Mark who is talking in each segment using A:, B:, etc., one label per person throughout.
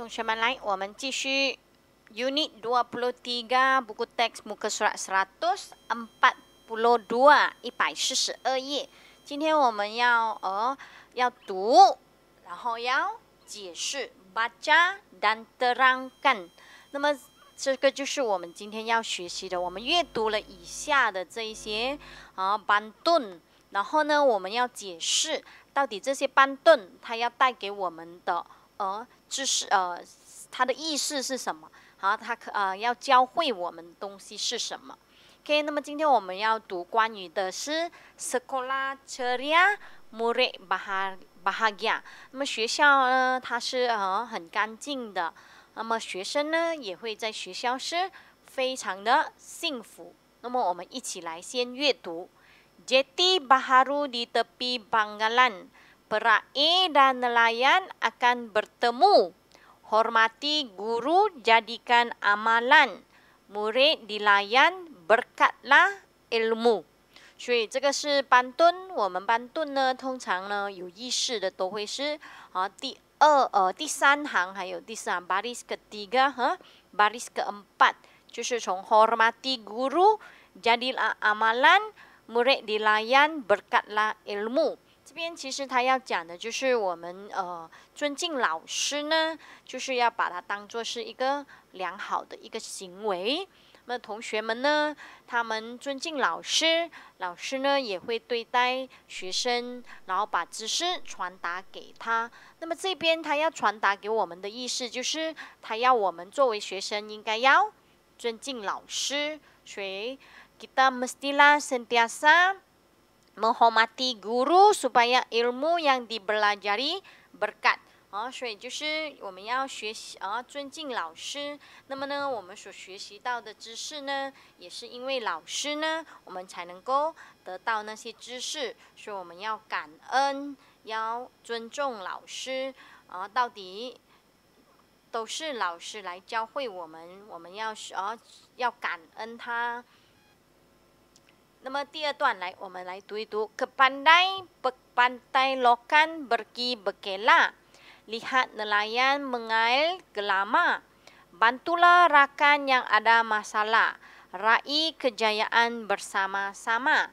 A: 同学们来，我们继续 Unit 23，书 r a 数142，一百四十二页。今天我们要呃要读，然后要解释。Baca dan terangkan。那么这个就是我们今天要学习的。我们阅读了以下的这一些啊班顿，然后呢，我们要解释到底这些班顿它要带给我们的。呃，知识呃，它的意思是什么？好，它呃要教会我们东西是什么？OK，那么今天我们要读关于的是 “sekolah ceria, murai bahagia”。那么学校呢，它是呃很干净的。那么学生呢，也会在学校是非常的幸福。那么我们一起来先阅读 “jati baru di tepi bangalan”。peraih dan nelayan akan bertemu. Hormati guru jadikan amalan. Murid dilayan berkatlah ilmu. ini adalah biasanya kita 所以这个是班顿，我们班顿呢，通常呢有意识的都会是啊第二呃第三行还有第四行 baris ke tiga 和 baris Baris ketiga, ha, ke empat，就是从 hormati guru jadilah amalan murid dilayan berkatlah ilmu。这边其实他要讲的就是我们呃尊敬老师呢，就是要把它当做是一个良好的一个行为。那同学们呢，他们尊敬老师，老师呢也会对待学生，然后把知识传达给他。那么这边他要传达给我们的意思就是，他要我们作为学生应该要尊敬老师。所以 kita mestilah sentiasa。menghormati guru supaya ilmu yang dipelajari berkat. 好、哦，所以就是我们要学习啊、哦，尊敬老师。那么呢，我们所学习到的知识呢，也是因为老师呢，我们才能够得到那些知识。所以我们要感恩，要尊重老师。啊、哦，到底都是老师来教会我们，我们要学、哦，要感恩他。那么第二段来，我们来读一读：Kepandai oh, pantai lokan berki bekela, lihat nelayan mengail gelama, bantulah rakan yang ada masalah, raih kejayaan bersama-sama.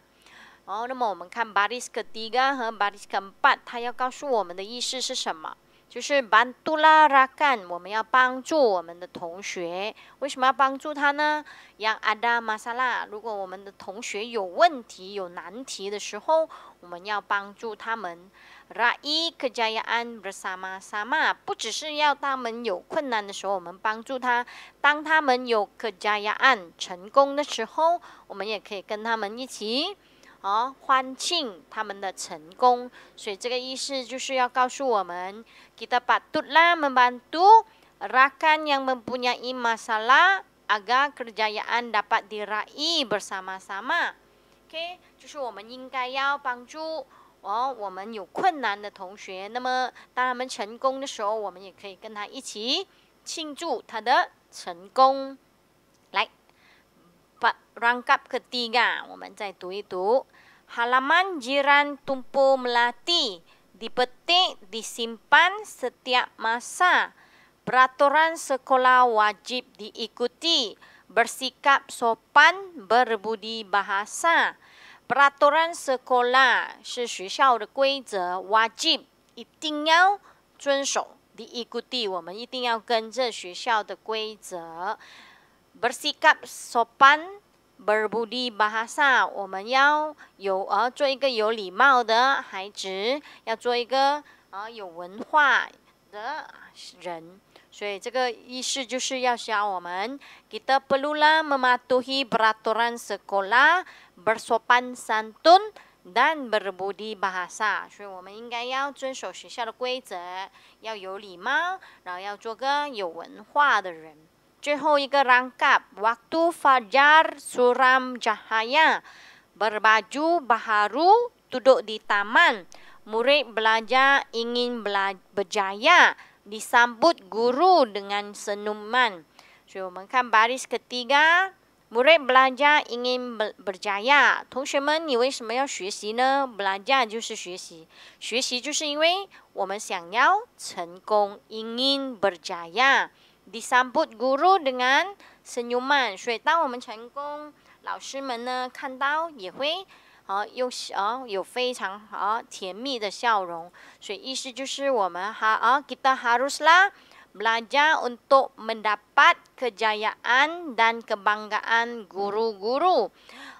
A: 哦，那么我们看 oh, baris ketiga 和 ha, baris keempat，它要告诉我们的意思是什么？就是班杜拉拉干，我们要帮助我们的同学。为什么要帮助他呢？扬阿达马萨拉，如果我们的同学有问题、有难题的时候，我们要帮助他们。Rai a a k e j 拉伊 e r s a m a sama，不只是要他们有困难的时候我们帮助他，当他们有 k j a 克 a 亚安成功的时候，我们也可以跟他们一起。哦，欢庆他们的成功，所以这个意思就是要告诉我们，kita p a t u t lah membantu rakan yang mempunyai masalah agar kerjayaan dapat d i r a i h bersama-sama。OK，就是我们应该要帮助哦，我们有困难的同学，那么当他们成功的时候，我们也可以跟他一起庆祝他的成功。来。rangkap ketiga. Kita baca itu itu. Halaman jiran tumpu melati dipetik disimpan setiap masa. Peraturan sekolah wajib diikuti. Bersikap sopan berbudi bahasa. Peraturan sekolah sesuai dengan wajib. Ibtinggal cunsok diikuti. Kita ibtinggal dengan sekolah wajib bersikap sopan berbudi bahasa，我们要有呃做一个有礼貌的孩子，要做一个呃有文化的人。所以这个意思就是要教我们，kita perlu lah mematuhi peraturan sekolah bersopan santun dan berbudi bahasa。所以我们应该要遵守学校的规则，要有礼貌，然后要做个有文化的人。Johor juga rangkap waktu fajar suram jahaya Berbaju baharu duduk di taman. Murid belajar ingin bela- berjaya. Disambut guru dengan senuman. So, makan baris ketiga. Murid belajar ingin berjaya. Tongshemen, ni wei shenme yao xuexi Belajar jiu shi xuexi. Xuexi jiu shi yinwei wo men xiang yao chenggong, ingin berjaya disambut guru dengan senyuman. Jadi, kalau uh, uh, uh, ha, kita berhasil, guru melihat kita akan tersenyum. 哦，又哦，有非常哦甜蜜的笑容，所以意思就是我们哈哦，kita haruslah belajar untuk mendapat kejayaan dan kebanggaan guru-guru。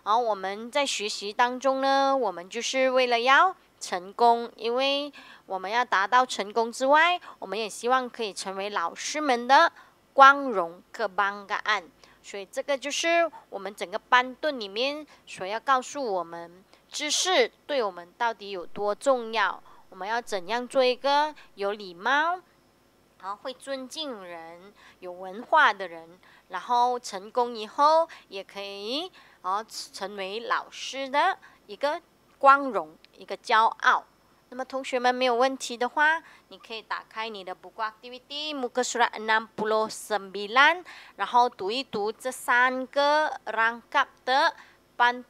A: 哦，我们在学习当中呢，我们就是为了要。成功，因为我们要达到成功之外，我们也希望可以成为老师们的光荣各班个案。所以这个就是我们整个班顿里面所要告诉我们，知识对我们到底有多重要？我们要怎样做一个有礼貌、然后会尊敬人、有文化的人？然后成功以后也可以，然后成为老师的一个。光荣，一个骄傲。那么同学们没有问题的话，你可以打开你的不挂 DVD，mukhsar e n a p l u s m b i l a n 然后读一读这三个 rangkap 的 p a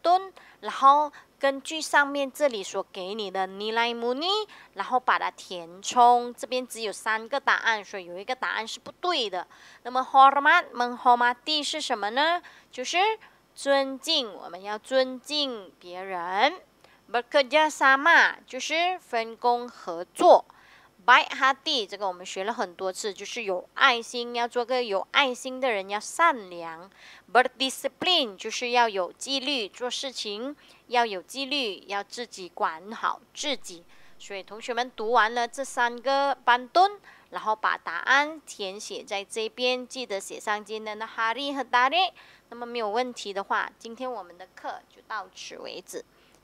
A: 然后根据上面这里所给你的 n i l a muni，然后把它填充。这边只有三个答案，所以有一个答案是不对的。那么 hormat menghormati 是什么呢？就是尊敬，我们要尊敬别人。b e r k e r j a sama 就是分工合作。By h e a r t i 这个我们学了很多次，就是有爱心，要做个有爱心的人，要善良。But discipline 就是要有纪律，做事情要有纪律，要自己管好自己。所以同学们读完了这三个板顿，然后把答案填写在这边，记得写上今天的哈利和达利。那么没有问题的话，今天我们的课就到此为止。